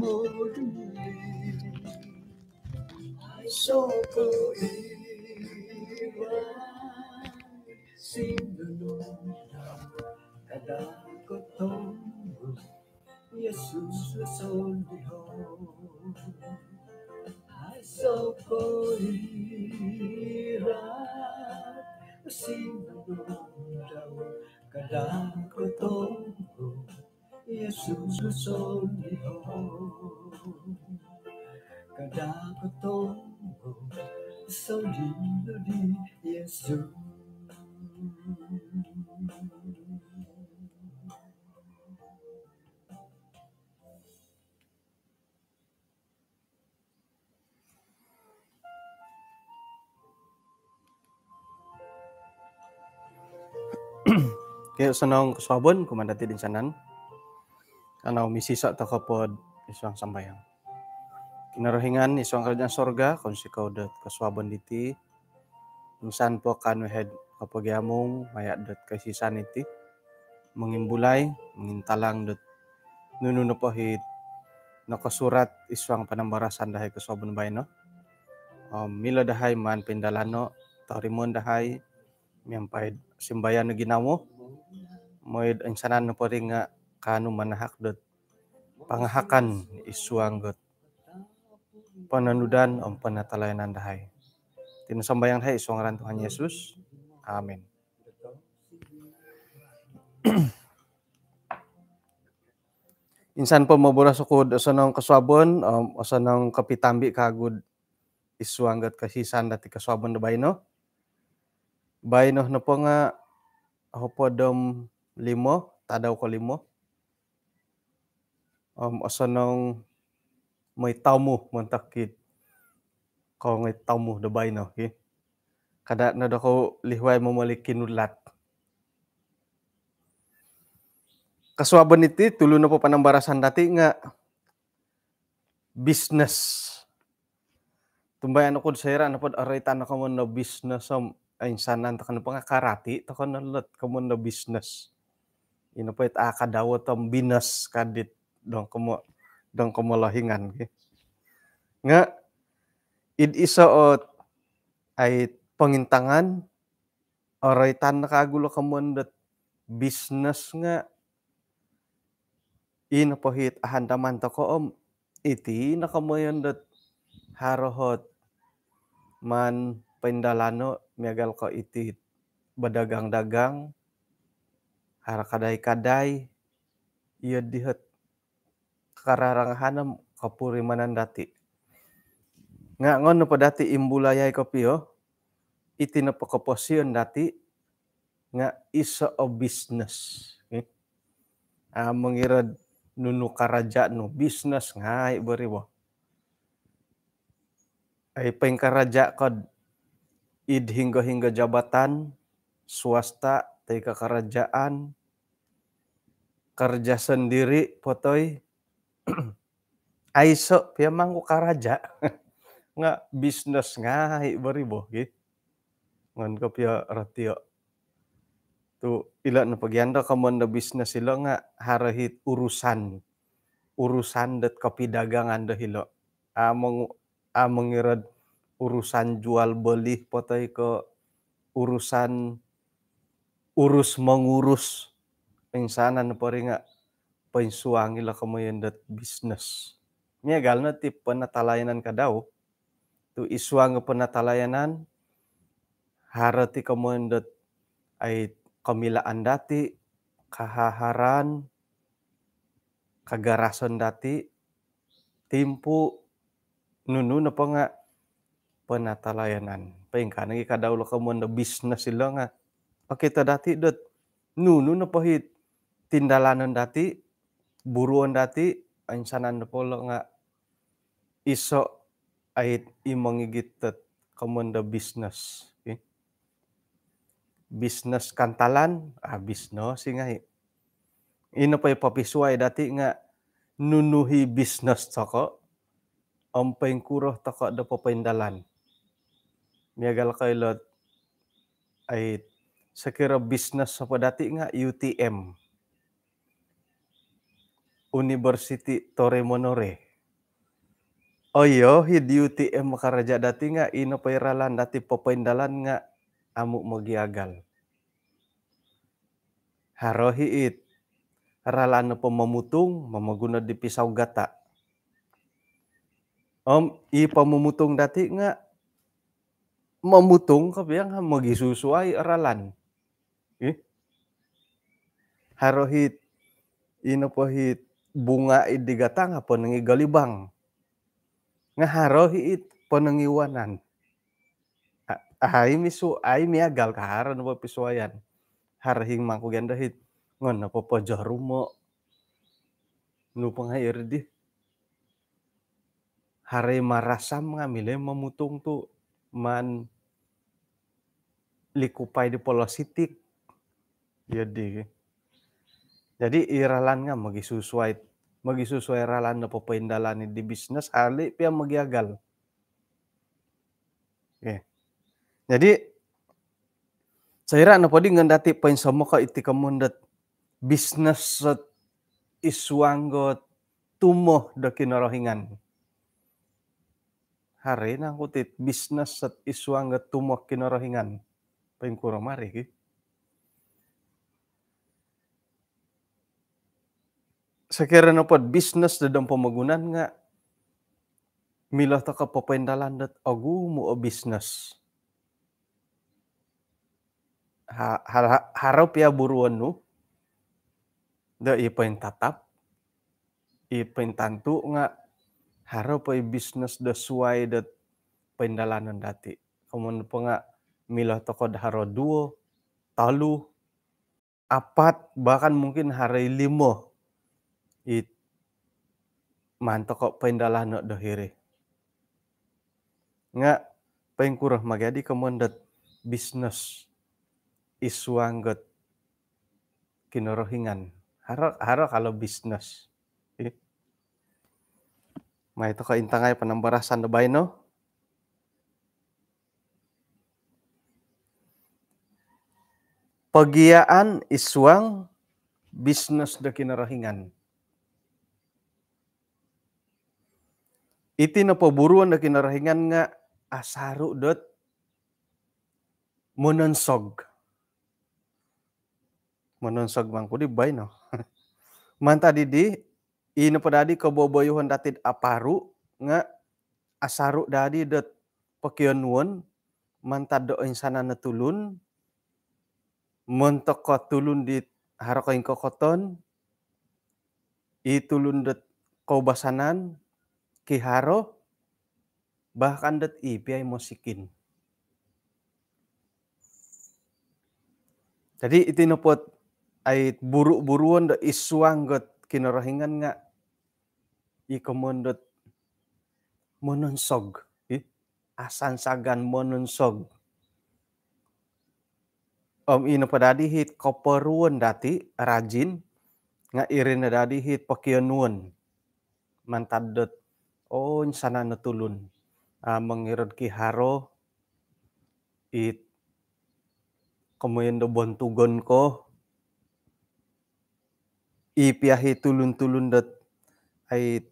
amor socorre xin đừng đã đã có tôi Jesus é soliho ai socorrerá sin dúvida cada cotongo Yesus usolio Kada kutongo Usolio di Yesus Kayak senang kesabon kumandati di sanan misi sa ta kapod iswang sambayang. Kinaruhingan iswang kerajaan sorga kung si dat kaswaban diti. Insan po kan head kapagyamong mayat dat kaisisan iti. Mengimbulay, mengintalang dot nununupahit nakasurat isuang panambarasan dahay kaswaban bayan no. Um, dahay man pindalano tarimon dahay miyampay simbayan na ginamo. Moid ang sanan na po rin nga kanu manahakdot panghakan isuanggot penandudan om panatalayanan dahay tinusambay dahai. dahay isuangaran Tuhan Yesus Amin. insan po mabura sukod usanong om um, usanong kepitambi kagud isuanggot kasisan dati kesuabon dabay no bay no nga hopodom limo tadaw ko limo um, nang may tamu mantakit ko ngay tamu dabay na okay kada na ko lihway mo mali kinulat kaswaban iti tulo na po panambarasan dati nga business tumbayan ako sa ira na pod arayta na kamon na business um, ay sanan ta kanu karati ta kanu lat kamon na business ino pa it akadawat ang binas kadit dong kamu dong kamu lahingan ke. Nga id ot ay pengintangan oray tan kagulo kamundet business nga ina pohit ahanda ko om iti nakamayan dat harohot man pendalano miagal ko iti badagang-dagang harakadai-kadai iya dihet kararangahanam kapurimanan dati. Nga ngon na dati imbulayay kopiyo, iti na pakaposiyon dati, nga isa o business. Okay? Ah, mangirad nunu karaja no business nga mo. Ay pengkaraja kod id hingga-hingga jabatan, swasta, tay kerajaan, kerja sendiri potoy, aiso pia mangku karaja bisnis ngah ngai boh gitu ngan kau pia ratio tu ilah nu pagyanda tu kamu nda bisnis ilah nggak harahit urusan urusan dat dagang anda hilo among among irad urusan jual beli potai ke urusan urus mengurus insanan peringat painsuangila dat business. Nya gal na ti penatalayanan daw, tu isuang penatalayanan, harati dat ay kamilaan dati, kahaharan, kagarason dati, timpu, nunu na pa nga, penatalayanan. Paingka, nagikadaw lo na business sila nga, pakita dati dat, nunu na pahit, tindalanan dati, buruan dati ansanan polo nga iso ait imangigitet komanda business. okay? Eh? Business kantalan ah bisnes singai ino pa papisuay dati nga nunuhi business toko ang pangkuro toko da papaindalan miagal lot ay sekira business sa dati nga UTM University Monore. Oyo hidiuti em eh makaraja dati nga ino pairalan dati papaindalan nga amu magiagal. Harohiit ralano pamamutung mamaguna di pisaw gata. Om i pamumutung dati nga mamutung mogi magisusuay ralan. Eh? Harohit ino pohit bunga apa penengi galibang ngaharohi it penengi wanan ahai misu ai agal kaharan apa pisuayan harhing mangku gendahit ngon apa pojoh rumo nu pengair di hari marasam mengambil memutung tu man likupai di polositik jadi ya jadi iralannya magi sesuai magi sesuai ralan apa pendalan di bisnis ali pia magi agal oke jadi saya rasa podi ngendati poin semua ka iti kemundet bisnis set tumoh tumuh dokinorohingan hari nang kutit bisnis set iswanggot tumuh kinorohingan pengkurang mari gitu Sekiranya apa bisnis di dalam pembangunan nggak? Mila tak pependalan dat aku mau bisnis. Ha, ha, harap ya buruan nu. Da ipain tatap. Ipain tantu nggak? Harap ya bisnis da suai dat pendalanan dati. Kamu nggak mila toko haro duo, talu, apat, bahkan mungkin hari limo it mantok kok pendalah nak dohire ngak pengkuruh magadi kemundet bisnis iswangget kinorohingan haro haro kalau bisnis Ma itu ka intangai panambarasan debay no? pegiaan iswang bisnes dekinerohingan. Iti na paburuan na kinarahingan nga asaru dot mononsog. Mononsog man ko di bay no. Manta di di ino dadi kabobayuhan datid aparu nga asaru dadi dot pakionwon manta do insana natulun mentok tulun di harakoin kokoton itulun dot kaubasanan Kiharo bahkan det ipi musikin. Jadi itu nopot ay buru-buruan do isuang kinerahingan kinarahingan nga ikomondot mononsog. Eh? Asan sagan mononsog. Om ino padadi hit koperuan dati rajin nga irin dadi hit mantad mantadot oon oh, sana natulon uh, ah, mangirod ki haro it kumuyendo bontugon ko ipiyahi tulun-tulun dat ay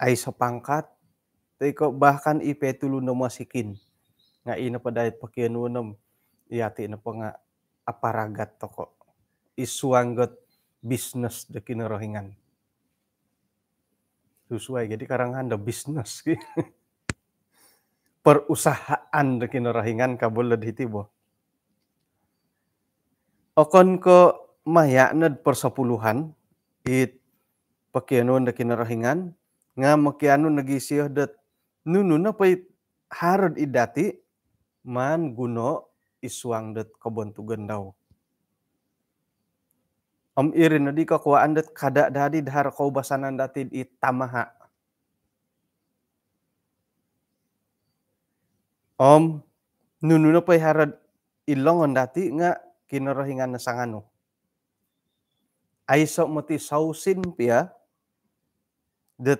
ay sa pangkat ko bahkan ipetulun na masikin nga ina pa dahil pakianunom yati na pa nga aparagat toko isuanggot iswanggot business da kinarohingan sesuai jadi karangan anda bisnis, perusahaan dekino rahingan kabul lebih tibo okon ke ned persepuluhan it pakianun dekino rahingan ngam makianu negi sih det nununa pait harud idati man guno iswang det kebon tu gendau Om irin di kekuaan andet kada dadi dahar kau basanan dati di tamaha. Om nununa harad ilongon dati nga kinorohingan na sangano. Ay so sausin pia det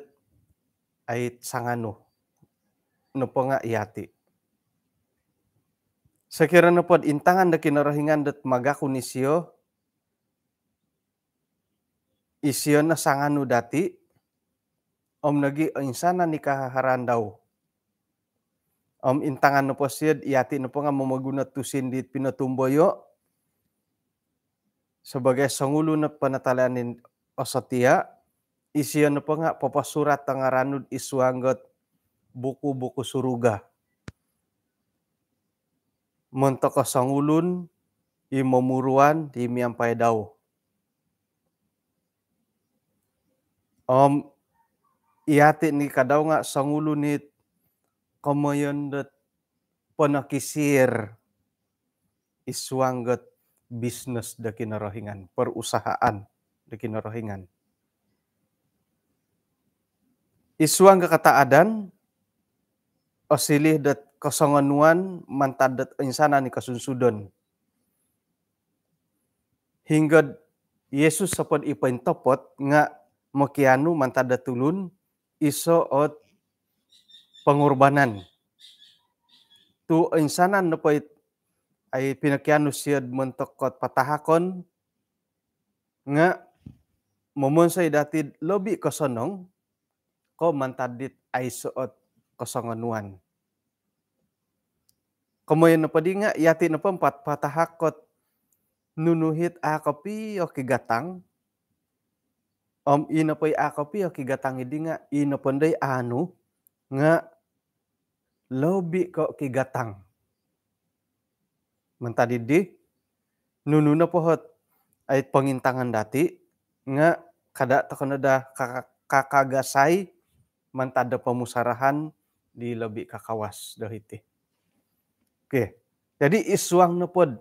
ay sangano no nga yati. Sekiranya pod intangan da kinorohingan det magakunisio, Isiona sanganu dati om nagi insana nikah harandau. Om intangan nopo iati nopo nga mamaguna tusin di pinatumboyo sebagai songulo na panatalanin o satya isiyon na nga papasurat ang buku-buku suruga. Muntok ka sangulun, imamuruan, di daw. Om iyati ni kadaw nga sangulunit dat panakisir iswanggat bisnes da kinarohingan, perusahaan da Isuang Iswang kata adan osilih dat kasonganuan mantad dat insana ni kasunsudon. Hingga Yesus ipain topot nga mekianu mantada tulun iso ot pengorbanan. Tu insanan nepoit ai pinakianu siad mentokot patahakon nga sai dati lobi kosonong ko mantadit ai soot kosongonuan. Kamayan na dinga yati na pampat patahakot nunuhit akopi oke gatang om ina po'y akopi o kiga tangi dinga ina pondai anu nga lobi ko kiga tang. Mentadi di nununa pohot ait pengintangan dati nga kada takon ada kakagasai mantada pemusarahan di lebih kakawas dahiti. Oke, jadi isuang nepod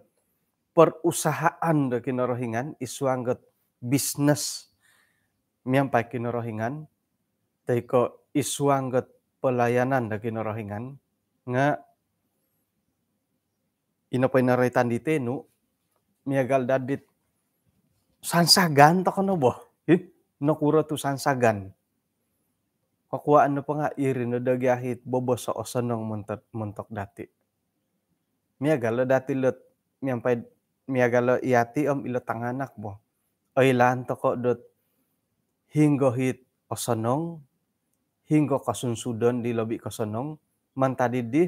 perusahaan da isuang isuang business miampaikan rohingan isuang ket pelayanan dagi rohingan nga ino pinaritan di tenu miagal dadit sansagan to kono boh no kuro tu sansagan ano pa nga iri no gahit bobo so osonong mentok mentok dati miagal lo dati lo miampai miagal lo iati om ilo tanganak boh oi lan toko dot hingga hit kosonong hingga kosun sudon di lobi kosonong mantadi di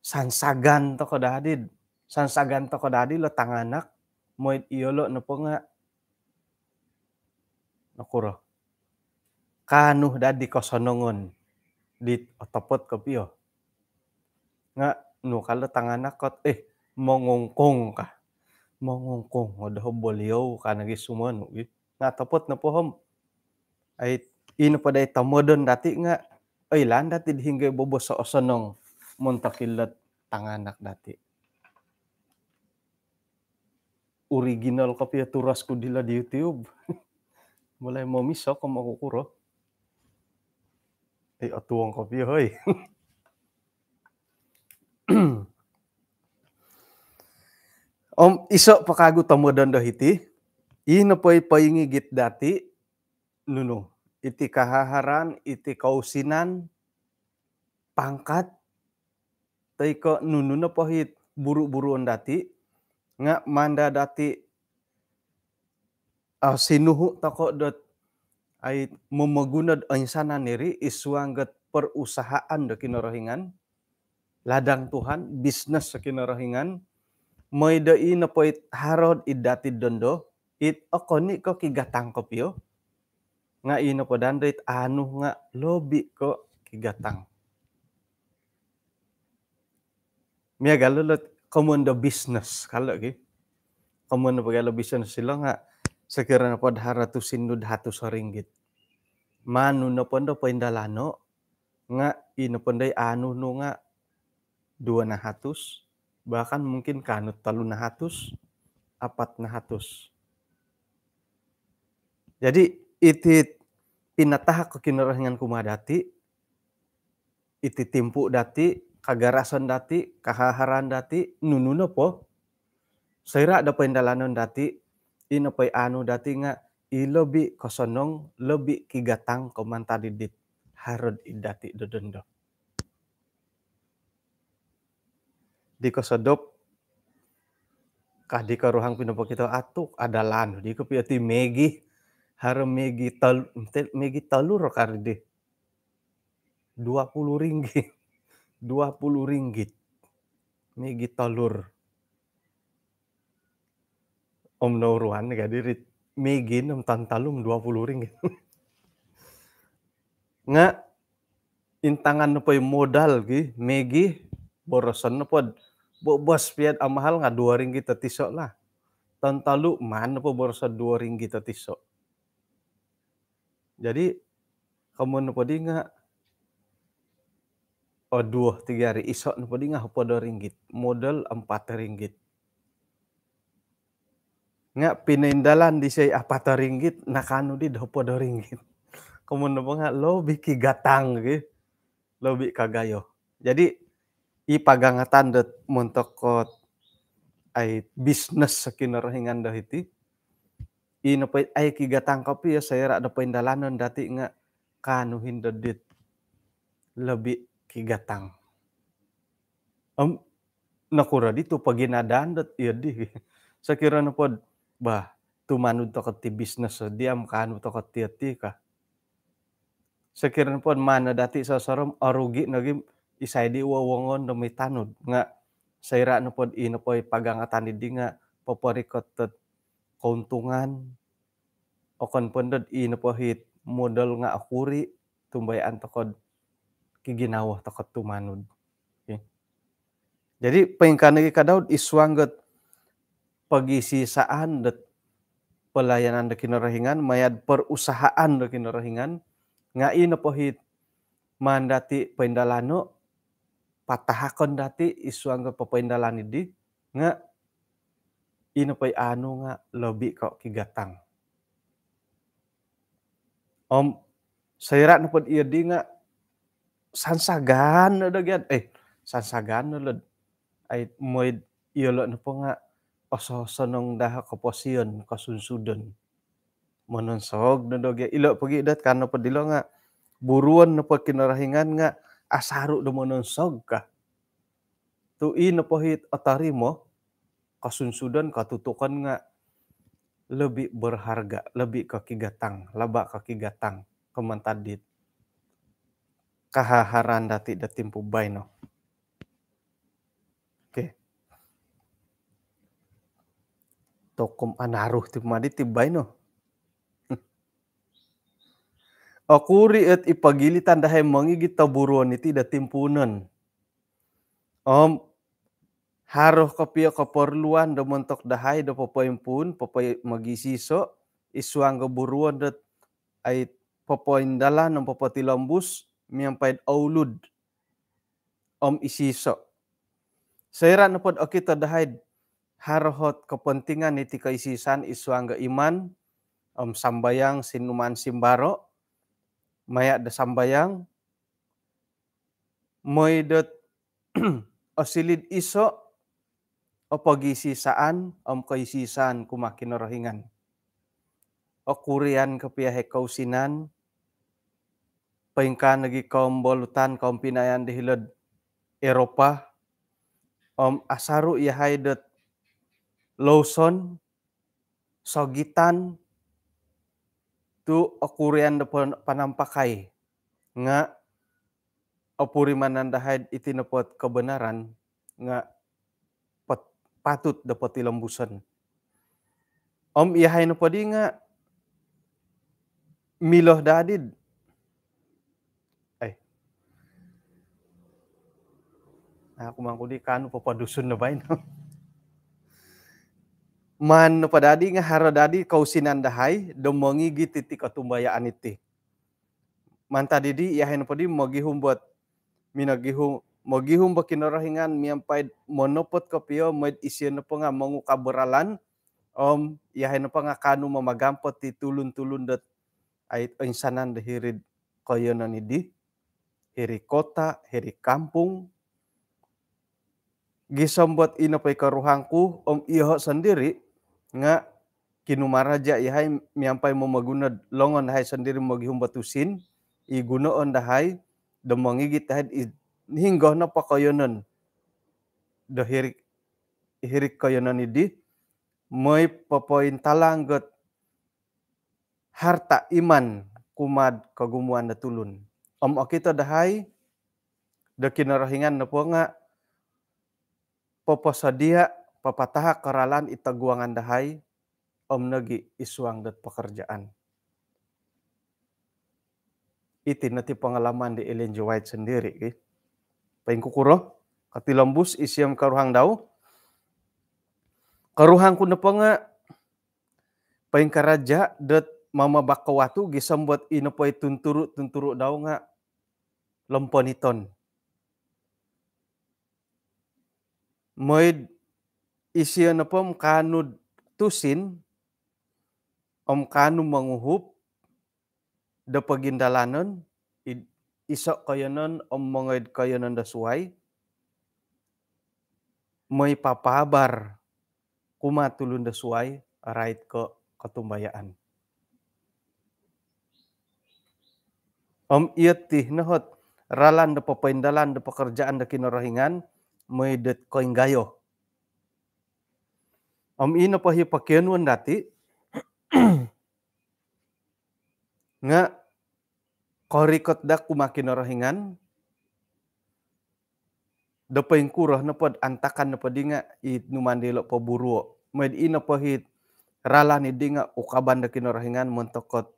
sansagan toko dahadid sansagan toko dahadid lo tanganak moit iyo lo nga, nakuro kanuh dadi kosonongon di otopot kepio nga nu kalau tanganak kot eh mongongkong ka, mongongkong, mau ngongkong udah boliau nga gisumanu gitu nah topot ay ino pa day tamodon dati nga ay lan dati hinggay bobo sa osonong montakilot tanganak dati. Original kapi turas ko dila di YouTube. Mulai mo miso oh, kung makukuro. Ay atuwang kapi hoy. Om iso pakago tamo dondo hiti. Ino po'y paingigit dati nunu iti kausinan pangkat tei nunu na pohit buru-buru dati nga manda dati uh, sinuhu toko dot ai ang insana niri isuangget perusahaan da rohingan ladang Tuhan bisnes bisnis dokino may da ina poit harod idati dondo it okoni ko kigatang tangkop nga ino ko dandrit anu nga lobi ko kigatang. Mia galulot komundo business kalau ki. Komundo pagalo business sila nga na pod haratusin nud hatu ringgit. Manu no pondo poindalano nga ino ponday anu no nga dua na hatus bahkan mungkin kanut talu na hatus apat na hatus. Jadi Iti pinataha kekinarahan kuma dati. Iti timpu dati, kagarason dati, kahaharan dati, nununo po. Saira da pendalanon dati, ino pay anu dati nga ilobi kosonong lobi kigatang komantadidit harud idati dodondo. Di kosodop kadi karuhang pinopo kita atuk ada lanu. di kepiati megi Hara megi tal megi talur dua puluh ringgit. dua puluh ringgit. Megi talur. Om Nauruan diri megi nem tantalum puluh ringgit. ngak intangan na modal gi megi borosan na bo bos piat amahal nga dua ringgit tetisok lah. Tantalu mana na po borosan dua ringgit tetisok? Jadi kamu nopo dinga oh dua tiga hari isok nopo dinga dua ringgit modal empat ringgit. Nggak dalan di saya apa ringgit nakanu di dua ringgit. Kamu nopo nggak lo biki gatang gitu, lo biki kagayo. Jadi i pagangatan det montokot ai bisnis sekinar hingan dahiti ina pa ay kigatang tangkap ya saya rada pa indalanon dati nga kanuhin hindadit lebih kigatang. Am um, nakura dito paginadaan dat iya di. Sa kira na pod bah tumanod to ti business sa diam kanu to ti ka. Sa kira na pod mana dati sa sarom arugi nagi isay di wawangon na may tanod nga sayra na pod ina po pagangatan di nga paparikot keuntungan okon pendet i nepohit modal ngakuri tumbayaan tokod kiginawah tokod tumanud. Okay. Jadi pengkana ki kadaud iswangget pagisisaan det pelayanan de rahingan mayad perusahaan dekin rahingan ngai nepohit mandati pendalano patahakon dati iswanget pependalani di nga ino pa'y ano nga lobi ko kigatang. Om, sayra na po'y iya di nga sansagan na dagyan. Eh, sansagan na lod. Ay, moid iya lo na po nga ososanong daha kaposyon kasunsudon. Manonsog na dogya. Ilo pagidat ka na po'y nga buruan na po'y kinarahingan nga asaro na manonsog ka. Tuin na po'y otari mo kasunsudan katutukan nggak lebih berharga, lebih kaki gatang, laba kaki gatang, kementadit. Kahaharan dati datimpu baino. Oke. Tokom anaruh timadi tibaino. Aku riet ipagili tanda buruan itu tidak datimpunan. Om, Haruh kopio koporluan do mentok dahai do popoim pun popoi magisiso isuang keburuan do ai popoin dalah nom popoti lombus miampai aulud om isiso. Saya napod o kita dahai harhot kepentingan niti keisisan isuang iman om sambayang sinuman simbaro mayak de sambayang moidot osilid iso opogi sisaan om sisaan kumakin rohingan. Okurian kepiahe kausinan. Pengkan lagi kaum bolutan kaum pinayan di hilud Eropa. Om asaru yahaidet Lawson, Sogitan, tu okurian depan panampakai. Nga opuri manandahid itinepot kebenaran. Nga patut dapat ilambusan. Om iya hai no pwede nga miloh dadid. Eh. Ay. Nah, di kano papadusun na ba ino? man padadi nga dadi kau sinandahay domongi gititi katumbayaan iti. Man tadi di iya iyahin padi magihumbat minagihum Mogihum bakinorahingan miyampai monopot kopiyo moid isyo na po nga mangu om yahay na po nga kanu mamagampot ti tulun-tulun dot ay insanan dahirid koyo na nidi hiri kota hiri kampung gisombot inapay karuhangku om iho sendiri nga kinumaraja ihay miyampay mo magunod longon hay sendiri magihum batusin igunoon dahay damangigit dahay hinggohna pakayonan da hirik hirik kayonan ini, mai papoin talanggot harta iman kumad kagumuan da tulun. Om kita dahai da kinarahingan napa po nga papasadia papataha karalan itaguangan dahay om nagi isuang dat pekerjaan. Iti nanti pengalaman di Ellen White sendiri. Eh? pengkukuro katilambus isiam karuhang dau karuhang paling pengkaraja det mama bakawatu gisambot inepoi tunturu tunturu dau nga lemponiton Moid isian nepom kanud tusin om kanu menguhup de pegindalanon om kayanan omongan kayanan dasuai may papabar kumatulun dasuay right ko ketumbayaan. Om tih nahot ralan da pepindalan da pekerjaan da kinorohingan may det koing gayo. Om ina pahipakianwan dati nga Korikot daku makin rohingan. yang kuroh nepod antakan nepodinga it numandelo poburuo. Med ina hit ralah ni dinga ukaban dakin rohingan mentokot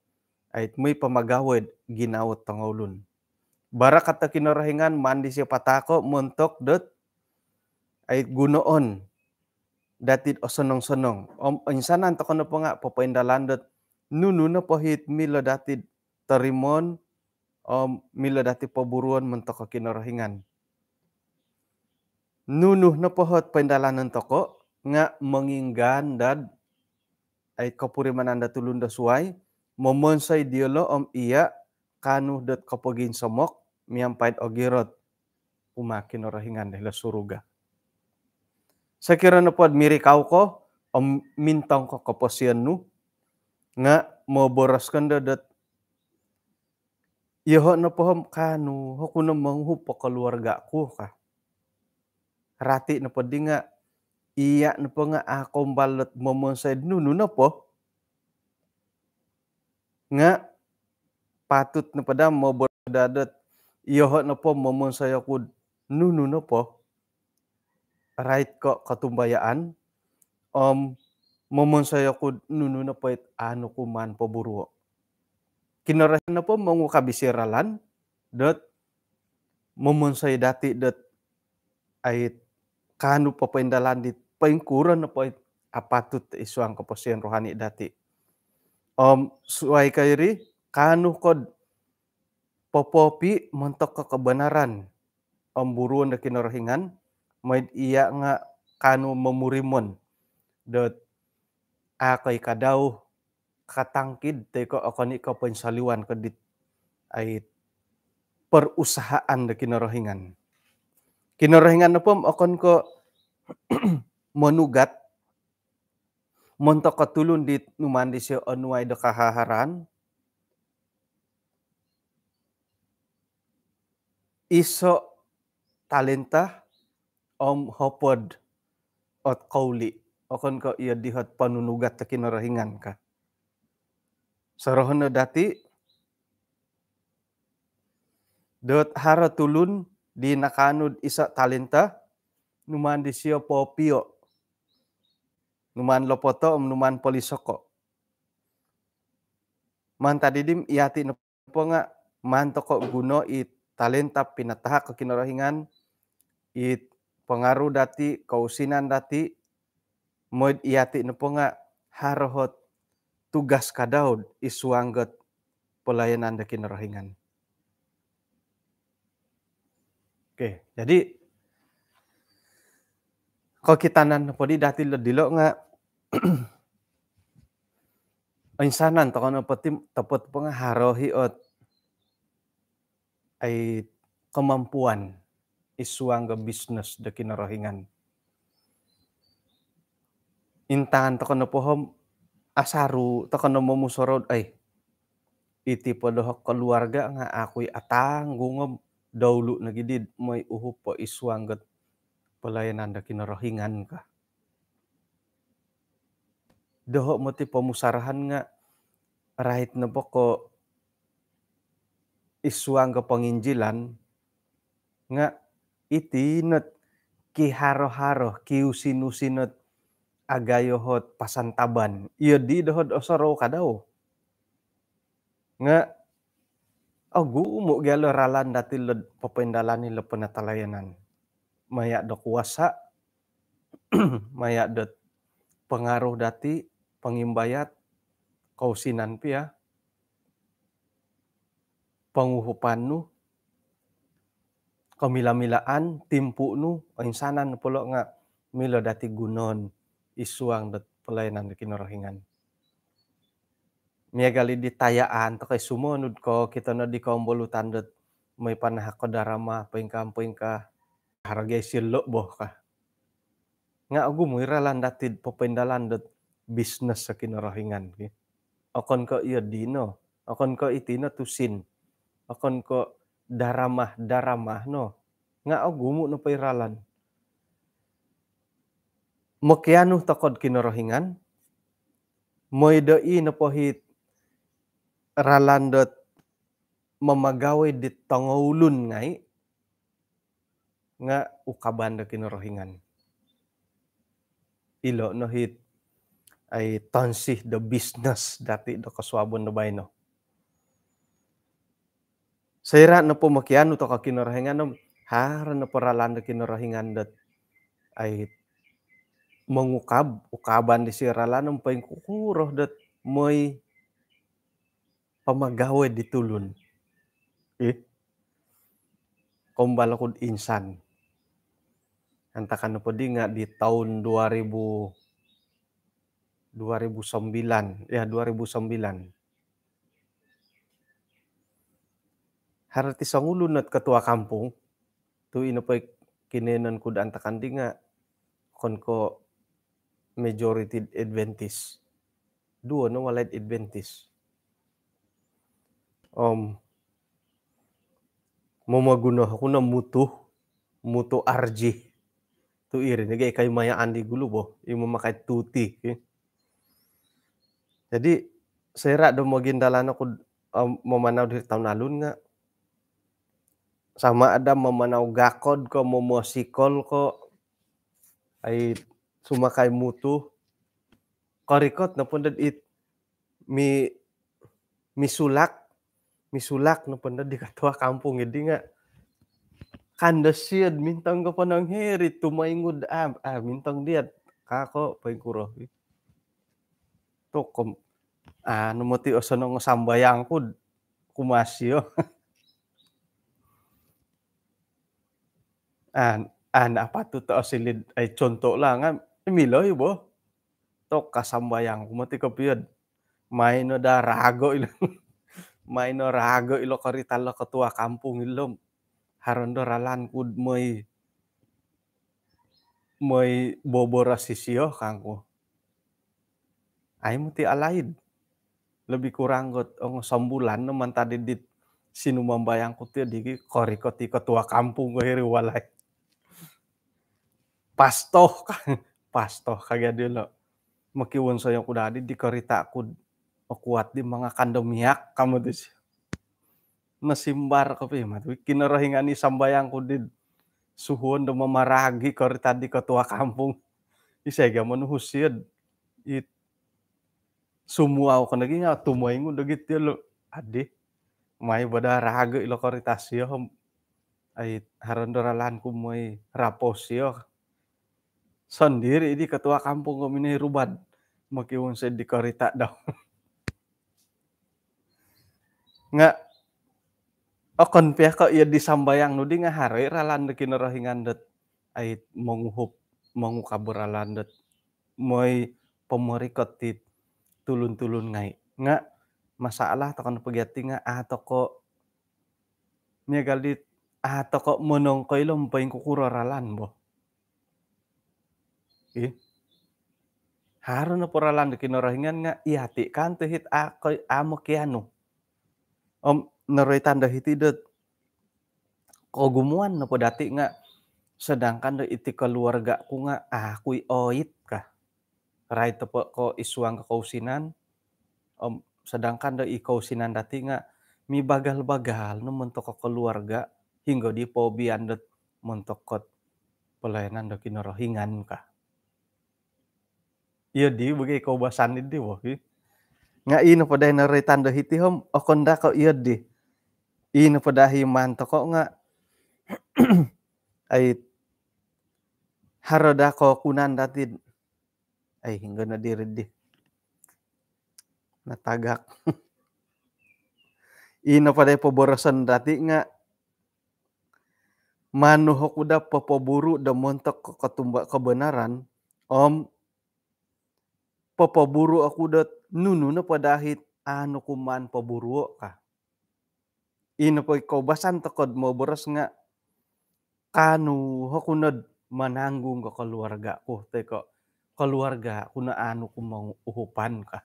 ait mui pemagawed ginawot tongolun. Bara kata kinorahingan mandi siapa tako mentok dot ait gunoon datit osonong-sonong. Om insanan tokono ponga popaindalan dot nunu no hit milo datit terimon Om mila dati paburuan mentoko kinorohingan. Nunuh na pohot pendalanan toko nga menginggan dad ai kapuriman mananda tulun da suway momonsay diolo om iya kanuh dat kapagin somok miampait ogirot umakin orahingan dahil suruga. Sa kira miri kau ko om mintong ko kaposyan nu nga mau kanda dat Ya ho na paham kanu, ho kuna keluarga ku kah. Rati na dinga iya po nga akong balot saya nunu no po. Nga patut no pada mo berdadat iya ho no po saya ku nunu no po. Right ketumbayaan, om momon saya ku nunu no anu po it ano kuman paburuo kinurasyon na po kabisiralan dot mumunsay dati dot ait kanu pa po indalan dit paingkuran na po apatut isuang kaposian rohani dati. Om suway kairi kanu kod popopi mentok kebenaran om buruan na kinurahingan may iya nga kanu memurimon dot akay kadau katangkid teko okoni ko pensaliwan kedit ait perusahaan de kinorohingan. Kinorohingan pun akon ko monugat montok katulun dit numan di sio onuai de kahaharan iso talenta om hopod ot kauli akon ko iya dihat panunugat tekin kinorohingan ka sorohono dati dot haratulun di nakanud isa talenta numan di sio po pio numan lopoto om numan polisoko man dim iati nopo nga man toko guno i talenta pinataha ke kinorohingan i pengaruh dati kausinan dati mod iati nopo nga harohot tugas ka Daud isuangget pelayanan dekin rohingan. Oke, jadi kalau kita nan podi dati dilo nga insanan tokono peti tepat pengharohi ot ai kemampuan isuang ke bisnis dekin rohingan. Intangan tokono pohom asaru tekonomo musorod eh iti podoh keluarga nga akui atang gungom daulu nagidid moy uhu po iswangget pelayanan da kinorohingan ka. Doho mo pemusarahan nga rahit na ko isuang ka penginjilan nga itinot ki haro kiusinusinot agayohot pasantaban Iya di dohot osoro kadaw nga agu oh, umu gelo ralan dati le pependalani le penatalayanan maya do kuasa maya do pengaruh dati pengimbayat kausinan pia penguhupan nu kemila-milaan timpu nu insanan pulau nga milo dati gunon isuang dat pelayanan di kinorohingan. Miagali di tayaan kay sumunod ko kita na di kombolutan dat may darama paingka-paingka harga silo boh ka. Nga mo iralan datid popendalan dat bisnes sa kinorohingan. Okon ko iyo dino. okon ko itina tusin. okon ko daramah-daramah no. Nga mo no pairalan takut tokod kinorohingan. Moidoi nepohit ralandot memagawe di tongoulun ngai. Nga ukabanda kinorohingan. Ilo nohit ay tonsih the business dati do kaswabon do baino. Saya na po makianu to kakinorahingan ha har na po ralando kinorahingan dot ay mengukab ukaban di kuku roh dat moy pamagawe ditulun Eh. Kombal ko insan. Antakan pedi nggak di tahun 2000 2009 ya 2009 harati sangulon nat ketua kampung tu ina kinenan ko daan konko majority advantage. Dua no wallet advantage. Om um, mau maguna ko na mutu mutu RG tu irin ni kay maya andi gulu bo yung mamakay tuti jadi saya rak do magin dalana ku um, mamanaw di taon alun nga sama ada mamanaw gakod ko momosikol ko ai sumakai mutu korikot na napundet it mi misulak misulak po di katua kampung jadi nggak kandasian mintang ke ng heri tumaingud ah, ah mintang diyad kako pengkuroh tokom ah nong osonong sambayangku kumasio an an apa tuh tak silid eh, contoh lah nggak Milo yu bo. To kasambayang kumati kapiyod. Maino da rago ilo. Maino rago ilo ketua kampung ilo, Harondo ralan kud may may bobora rasisio kangku, Ay muti alain, Lebih kurang got ong sambulan naman tadi dit sinu ko tiyo digi kori ketua kampung kohiri walai, Pastoh kan. toh kagak dulu yang saya kudadi di kerita aku kuat di mga kandomiak kamu tuh nasimbar kopi mat kinarahingan sambayang di suhun do memaragi kerita di ketua kampung isaya gaman husid it semua aku lagi tuh tumaingu udah gitu ya lo ade mai pada raga ilo koritasio ait harondoralan ku mai raposio sendiri di ketua kampung ini Ruban maki wong di korita dong nggak okon oh, pihak kok ya disambayang nudi nggak hari ralan dekin rohingan det ait menguhup mengukabur ralan det moy pemerikot tit tulun-tulun ngai nggak masalah tokon pegiat nggak ah toko nyegalit ah toko lo lompoing kukuro ralan boh Eh. Harun apa ora landhekin ora nga ihati kanthi hit akoy kianu. Om neroi tanda hiti dut. Kogumuan nopo dati nga sedangkan do iti keluarga ku nga aku oit kah. Rai topo ko isuang kausinan. Om sedangkan do ikausinan dati nga mi bagal-bagal nu mentok keluarga hingga di pobian dot kot pelayanan do kinorohingan kah Iya di bagi kobasan ini wah. Gitu. nggak ino iya, pada nari tanda hiti hom okonda kau iya di. Ino iya, pada himan to kok nggak Ai haroda kau kunan datin. Ai hingga nadi diri Natagak. ini pada poborosan dati nga manuh kuda popoburu demontok ketumbak kebenaran om aku nunu na pada padahit anu kuman paburuo ka. Ino po ikaw basan takod mo boras nga kanu hakunod mananggung ka keluarga ko. Teko keluarga kuna anu kumang uhupan ka.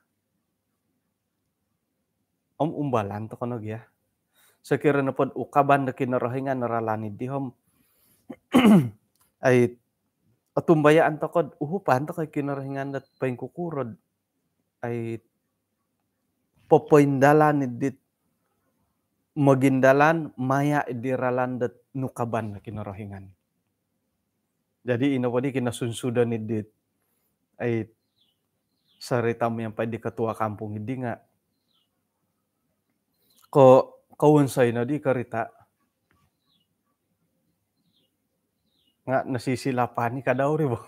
Om umbalan to kanog ya. Sekiranya na ukaban na kinarahingan naralanid di hom. atumbaya antokod uhu panto kay kinarhingan at kukurod ay popoindalan dit magindalan maya idiralan dat nukaban na kinarhingan Jadi inawadi kinasunsudan dit ay sarita mo yan pa di ketua kampung hindi nga ko kawansay na di karita nga nasisilapani ka lapani rin ba?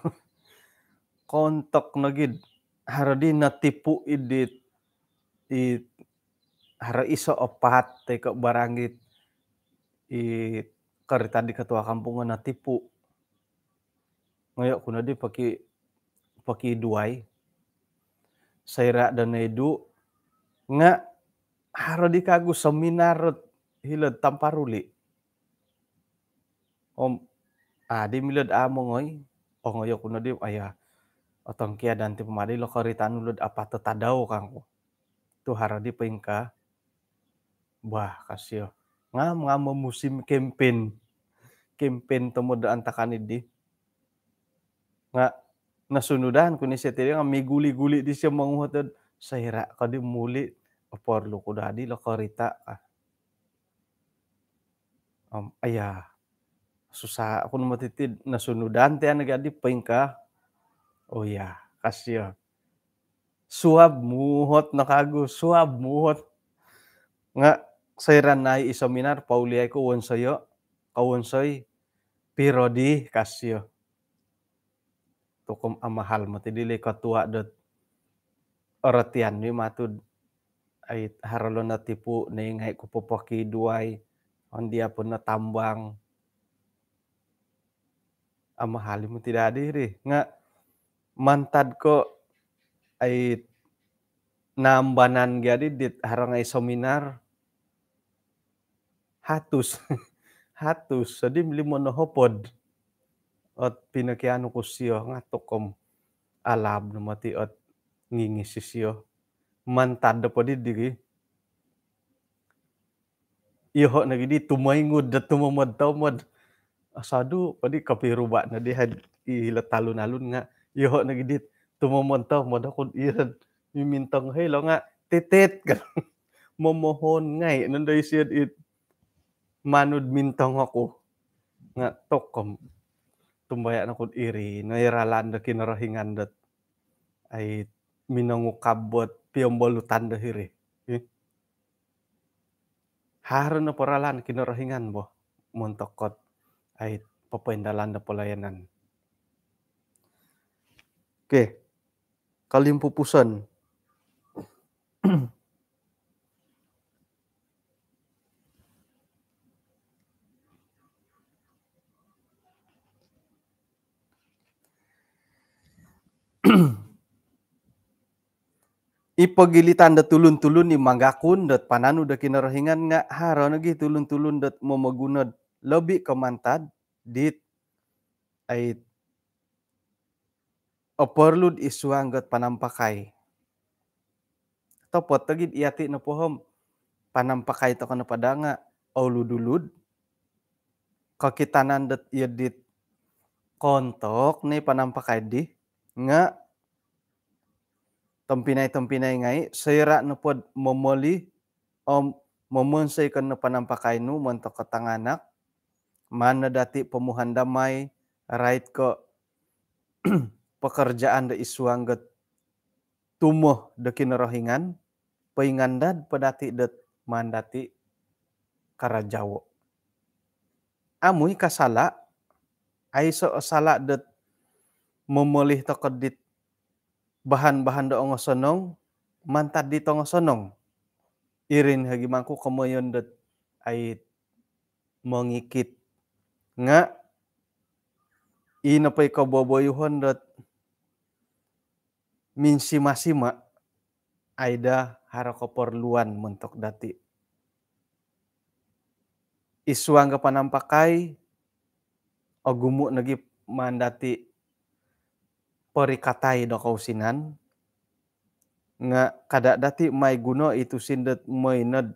kontok na gid. di natipu idit. i hara iso opat te ka barangit. i karita di ketua kampung natipu. tipu ko na di paki, paki duai. Saira dan edu. Nga, haradi di kagu seminar hilat tamparuli. Om, di milod amongoy ngoyo oh, kuno di aya otong kia danti pemadi lo korita ulud anu apa tetadau kangku tu haradi pengka wah kasio ngam ngam musim kempen kempen temu de antakan di nga nasunudan kuni setiri ngam miguli-guli di siya manguhatod sahira kadi muli opor lu di lo korita ah. um, ayah susah aku nomor titik nasunudan teh negadi anu pengka oh ya kasih suab muhot nakagu suab muhot nga sayran nai isominar paulia ko wonsoyo kawonsoy pirodi kasih tokom amahal mati dili tua dot oratian ni matud ait na tipu neingai kupopoki duai on dia pun tambang ama halimu tidak adiri nga mantad kok ait nambanan jadi dit harang ai seminar hatus hatus jadi beli monohopod hopod pinakianu kusio ngatuk siyo nga tokom alab nomati sisio at mantad dapat di diri Iho na gidi tumaingod at tumamad taumad sadu padi kopi rubat na di had letalun alun nga iho na gidit tumomontaw mo dakod iyan mimintang hey lo nga titit ka momohon ngay nanday siya it manud mintang ako nga tokom tumbaya na kun iri na nairalan da kinarahingan dat ay minangukabot piyombolutan da hiri eh? haro na paralan kinarahingan bo montokot ay na pala palayanan. Okay. Kalimpupusan. ipagilitan da tulun-tulun ni manggakun dat pananu da kinarahingan nga haro nagi tulun-tulun dat mamagunod lebih kemantad dit ait operlud angkat panampakai. Topot tagid iati na pohom panampakai to kana padanga auludulud kakitanan dat iadit kontok ni panampakai di nga tempinay-tempinay ngay sayra na pod momoli o mumunsay ka na panampakay nu mantok katanganak mana dati pemuhan damai right ke pekerjaan de isuang get tumuh dekin rohingan dan pedati det mandati karajawo amui kasala aiso salah det memulih tokedit bahan-bahan ongo senong mantad di tongo senong irin hagi mangku kemoyon det ait mengikit nga ina ikaw boboyuhon dat min sima-sima aida hara perluan mentok dati. Isuang ke panampakai ogumu negi mandati perikatai do kausinan nga kada dati mai guno itu sindet mai ned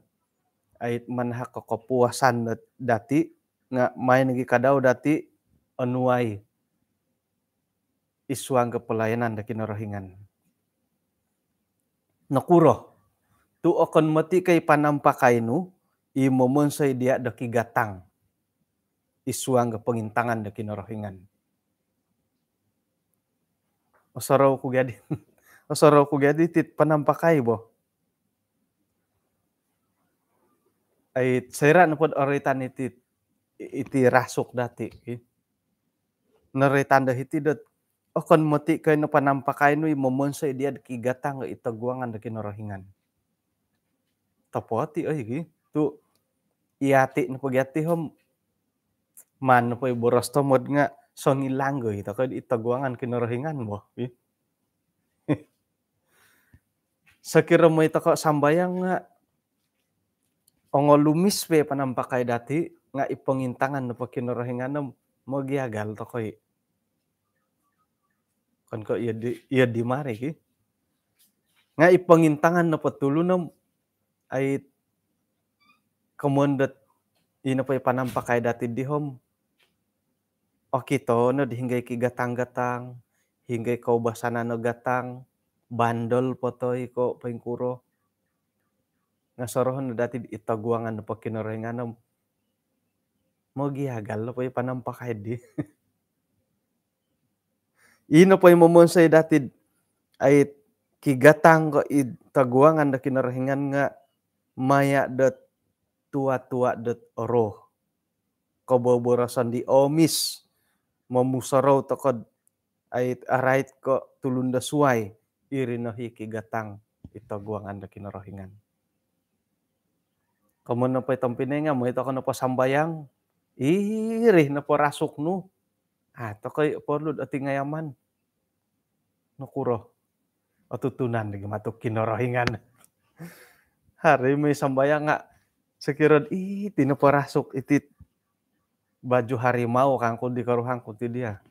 ait manha kekepuasan dati nggak main lagi kadau dati anuai isuang ke pelayanan daki norohingan. nakuro tu akan mati kai panampakainu i momen sai dia daki gatang isuang ke pengintangan daki norohingan. Osoro ku gadi, Osoro ku gadin tit panampakai boh. Ait sairan pun oritan itit iti rasuk dati. Ngeri tanda hiti dat oh kon moti kayo na panampakay no imamonsa idia kigata nga itagwangan da rohingan topoti ay gi. Tu iati na pagyati hom man po boros tomod nga songilanggo ito kayo itagwangan kinorohingan mo. Sakira mo ito ko sambayang nga ongolumis pe panampakay dati nga ipangintangan na po pakinurahinganam mo giyagal to koy kon ko iya di iya ki nga ipangintangan na po patulunam ay kumundot ina po ipanampakay dati dihom o kito no dihinggay ki gatang-gatang hinggay kau na no gatang bandol po to ko pengkuro nga sorohon na dati itaguangan na po pakinurahinganam Mogihagal na po yung panampakahid eh. Ino po yung mumunsay dati ay kigatang ko itaguangan na kinarahingan nga maya dot tua-tua dot oro. Kaboburasan di omis. Mamusaraw takod ay arait ko suway irinohi kigatang itaguangan na kinarahingan. Kamu na po itong pinenga mo, ito ko na Irih na porasok nu. Ato ah, kay porlod ati ngayaman. nukuro O oh, tutunan di matuk kinorohingan. Hari may sambaya nga. Sekirod, ih, rasuk iti baju harimau kangkul di karuhang kunti dia.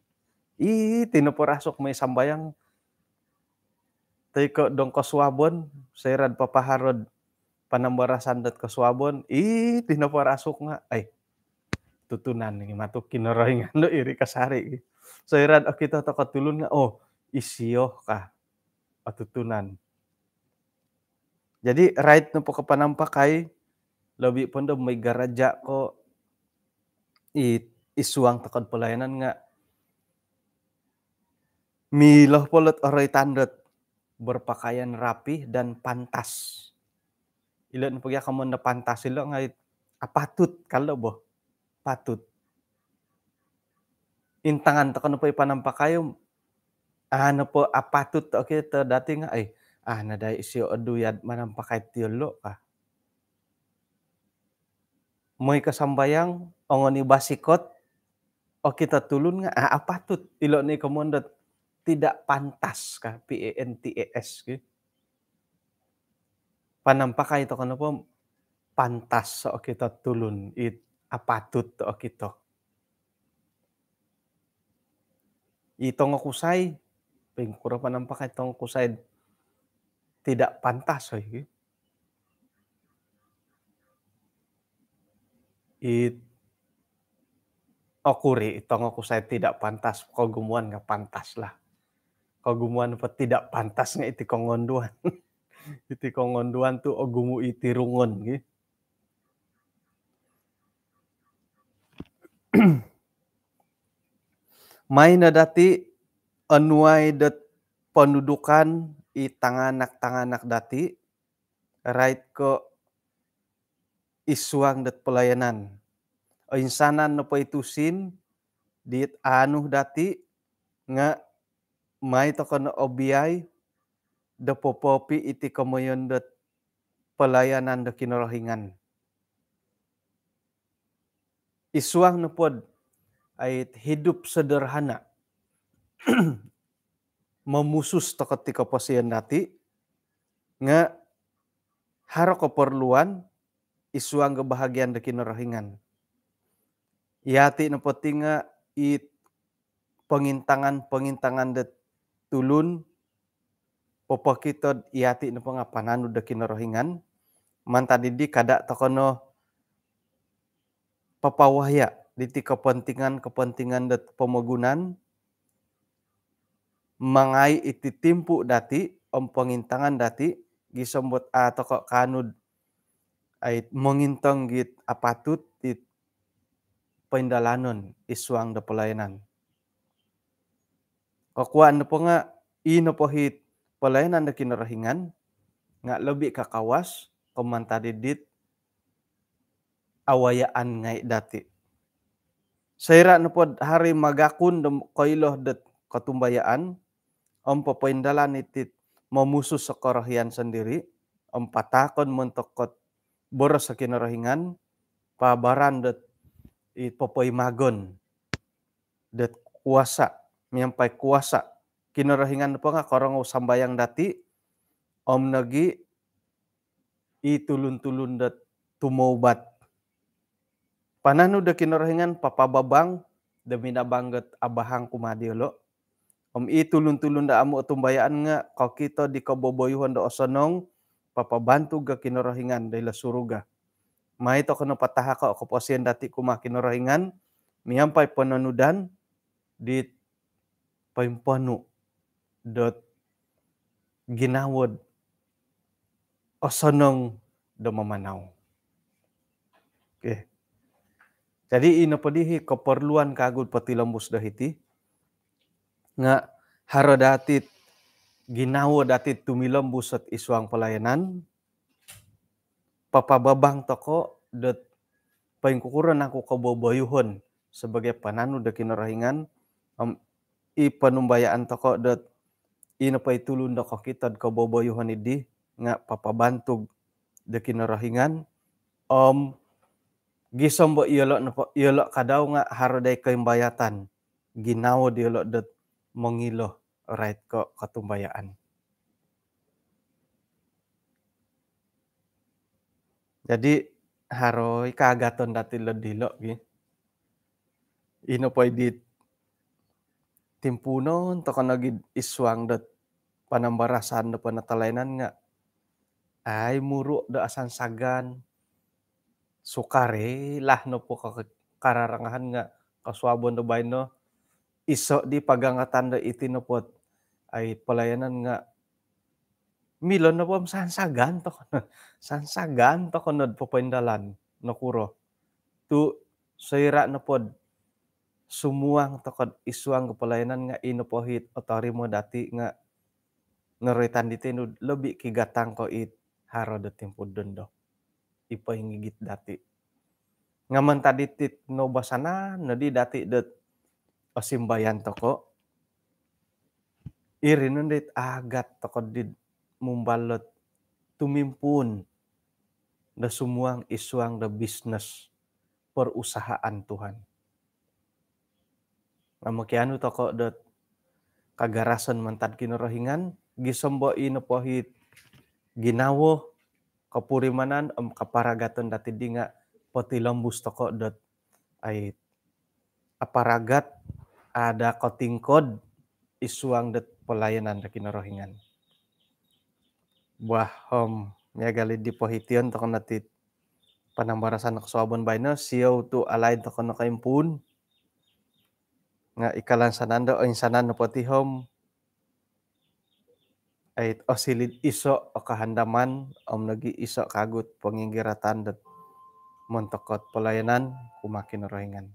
Ih, tinaparasok may sambayang tay ko dong ko swabon, serad papaharod panambarasan dat ko ih, rasuk nga. Ay, eh, tutunan ini matukin roing anu iri kasari. Gitu. Soiran oh kita tokat tulun oh isio kah oh, tutunan. Jadi right nupo kepanampak lebih do mega raja ko it isuang tekon pelayanan nggak miloh polot orang tandet berpakaian rapi dan pantas. Ilo ya kamu na pantas ilo apa tut kalau boh patut. Intangan tekan upai panampakayo, ano ah, po apatut ah, to okay, kita dating ay eh, ah naday isyo aduyad manampakai tiyolo ka. Moy kasambayang ni basikot o kita tulun nga ah, apatut ah, ilo ni komondot tidak pantas ka e e s kah Panampakai to kanapa pantas so kita tulun it apatut to kitok. Itong kusay, pengkura pa ng ngaku kusay, tidak pantas. Oy. It okuri ngaku kusay tidak pantas, kogumuan nggak pantas lah. Kogumuan pa tidak pantas nga iti kongonduan. iti kongonduan tu ogumu rungon, Gitu Maina dati anuai det pendudukan i tanganak-tanganak dati right ke isuang det pelayanan. Insanan itu sin dit anu dati nga mai tokon obiai de popopi iti komoyon det pelayanan de kinorohingan isuang na pod hidup sederhana. Memusus ta kapasian nati nga haro keperluan isuang kebahagiaan daki narahingan. Yati na pati nga it pengintangan-pengintangan da tulun popokitod yati na pangapanan da kinarahingan man tadi di kada takono Papa Wahya di kepentingan-kepentingan dat pemegunan mengai iti timpu dati om pengintangan dati gisembut atau kok kanud ait mengintang git apatut di pendalanon isuang de pelayanan kakuan de penga ino pohit pelayanan de kinerahingan ngak lebih kakawas komantadidit awayaan ngai dati. Saira nupod hari magakun dem koiloh det katumbayaan, om pepoindalan itit memusuh sekorohian sendiri om patakon mentokot boros rohingan pabaran det popoi magon det kuasa nyampai kuasa kinerohingan depo nga korong sambayang dati om negi itulun-tulun det tumobat Panahnu de kinorengan papa babang demi na banget abahang kumadi lo. Om i tulun-tulun da amu tumbayaan nga kau kita di kaboboyuhan da osonong papa bantu ga kinorhengan dari suruga. Ma itu kena pataha kau ko posien dati kumah kinorhengan miampai penanudan di paimpanu dot ginawod osonong do mamanaw. Jadi ino pedihi keperluan kagut peti lembus dahiti. Nga nggak ginawo datit lembus set isuang pelayanan. Papa babang toko dat paling pengkukuran aku kebobayuhun sebagai pananu dekin rahingan um, i penumbayaan toko ini ino itulun toko kita kebobayuhun ini nga papa bantu dekin rahingan om um, gisombo iolok nopo iolok kadau nga harodai kembayatan ginawo diolok dot mongilo right ko katumbayaan. Jadi haroi kagaton dati dilok gi. Ino poi di timpuno tokan lagi iswang dot panambarasan do panatalainan nga. Ay muruk do asan sagan sukare lah no po ka kararangahan nga kaswabon no bay no iso di pagangatan da iti no po ay palayanan nga milo no po sansagan to sansagan to kunod po pendalan no kuro tu soira no po sumuang tokod isuang kepelayanan nga inupohit otori mo dati nga ngeritan diti lebih kigatang ko it haro da timpudon gigit dati. Ngaman tadi tit no basana nadi dati det osimbayan toko. Irinun dit agat toko di mumbalot tumimpun da sumuang isuang da bisnes perusahaan Tuhan. Namakianu toko det kagarasan mantan kino rohingan gisombo pohit ginawo kapurimanan om kaparagaton dati dinga potilambus toko dot ait aparagat ada kod isuang dot pelayanan dakina rohingan buah hom gali di pohition toko nati panambarasan ke suabon bayna siyaw tu alay toko nakaimpun nga ikalan sananda o insanan na home ait osilid iso o kahandaman om nagi iso kagut pengingiratan det montokot pelayanan kumakin rohingan.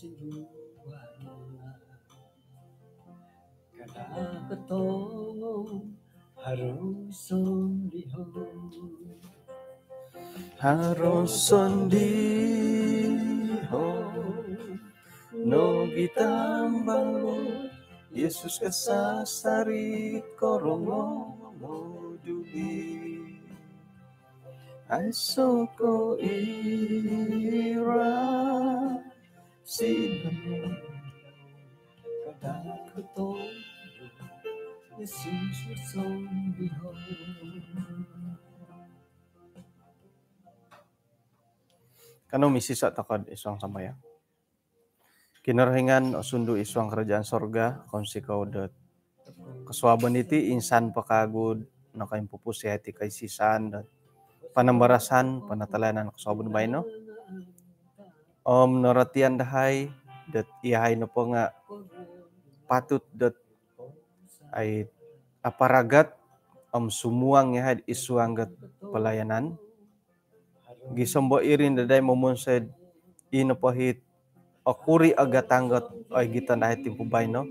siwa kada beto haruson diho haruson diho no gitambalo Yesus kasasari korongo modugi I so go ira sino misi Jesus was only home Kano misisa takad isang samaya. Kinarhingan o sundo isang kerajaan sorga kung si dat. Kaswaban iti insan pakagod na kayong pupusi hati kay sisan panambarasan panatalanan kaswaban ba Om noratian dahay dot ihay na po nga patut dot ay aparagat om sumuang ihay isuanggat pelayanan. Gisombo irin daday mumunsad inapahit akuri agatanggat ay gitan dahay timpubay no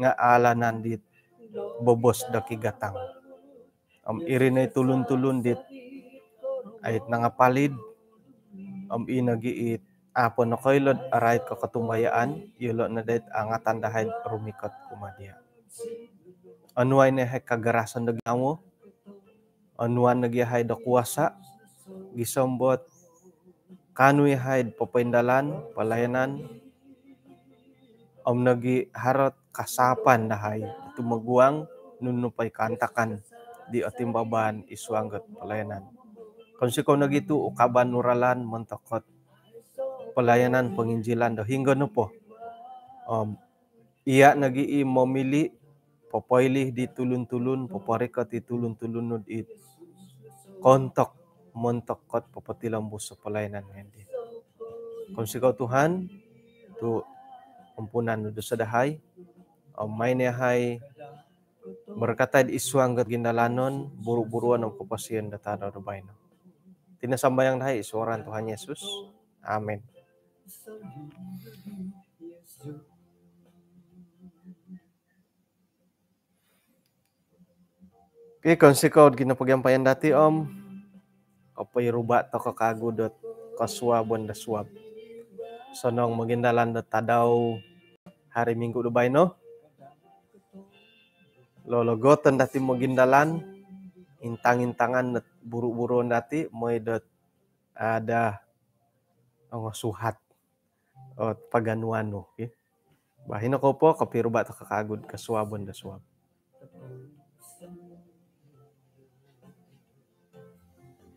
nga ala nandit bobos dakigatang. Om irin ay tulun-tulun dit ay nangapalid am inagiit apo no koilod aray ko katumbayaan, yulo na det ang dahay rumikot kumadya. Anuay na hay kagarasan nagamo, anuan nagyahay da kuwasa, gisombot, kanuy hay popendalan palayanan, om nagi harot kasapan dahay, tumaguang nunupay kantakan, di atimbaban iswanggat palayanan. Kung si kong nagito, ukaban nuralan, mantakot, pelayanan oh. penginjilan do hingga nupo um, ia nagi i momili popoilih di tulun-tulun poporeka di tulun-tulun nud i kontak kot popetilam busa pelayanan ngendi kau Tuhan tu ampunan nud sedahai um, mainnya hai berkata di isu angger gindalanon buru-buruan datar kapasien datara Tina sambayang dahai suara Tuhan Yesus amin Oke, konsi kau gina pagampayan dati om. yang ruba toko kagu dot kaswa bonda suap. Sonong magindalan dot tadau hari minggu Dubai no. lolo Goten dati magindalan. Intang-intangan dot buru-buru dati. Mui dot ada oh, suhat o paganwan no okay bahin ako po kapiro ba ta kakagod kaswabon da swab